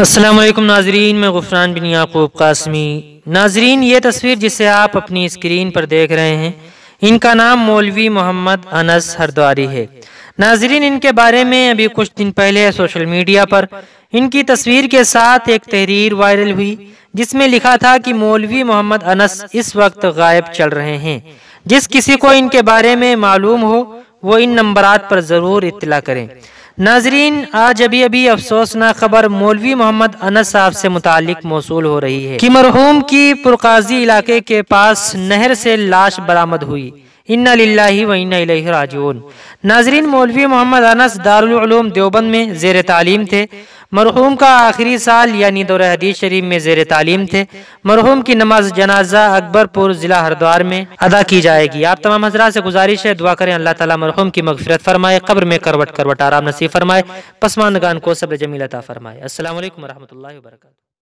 असलम नाजरीन मैं गुफरान बिन याकूब कासमी नाजरीन ये तस्वीर जिसे आप अपनी स्क्रीन पर देख रहे हैं इनका नाम मौलवी मोहम्मद अनस हरद्वारी है नाजरीन इनके बारे में अभी कुछ दिन पहले सोशल मीडिया पर इनकी तस्वीर के साथ एक तहरीर वायरल हुई जिसमें लिखा था कि मौलवी मोहम्मद अनस इस वक्त गायब चल रहे हैं जिस किसी को इनके बारे में मालूम हो वो इन नंबरात पर ज़रूर इतला करें नाजरीन आज अभी अभी अफसोसनाक खबर मौलवी मोहम्मद अनस साहब से मुतालिक मौसू हो रही है कि मरहूम की पुरकाजी इलाके के पास नहर से लाश बरामद हुई इन्ना लाही व इन्ना नाजरीन मौलवी मोहम्मद अनस दारूम देवबंद में जेर तालीम थे मरहूम का आखिरी साल यानी दौर हदीस शरीफ में जेर तालीम थे मरहूम की नमाज जनाजा अकबरपुर ज़िला हरिद्वार में अदा की जाएगी आप तमाम हजरा से गुजारिश है दुआ करें अल्लाह ताला मरहूम की मगफरत फरमाए कब्र में करवट करवट आराम नसीब फरमाए पसमानगान को सब जमीलता फरमाए असल वरहमल वर्का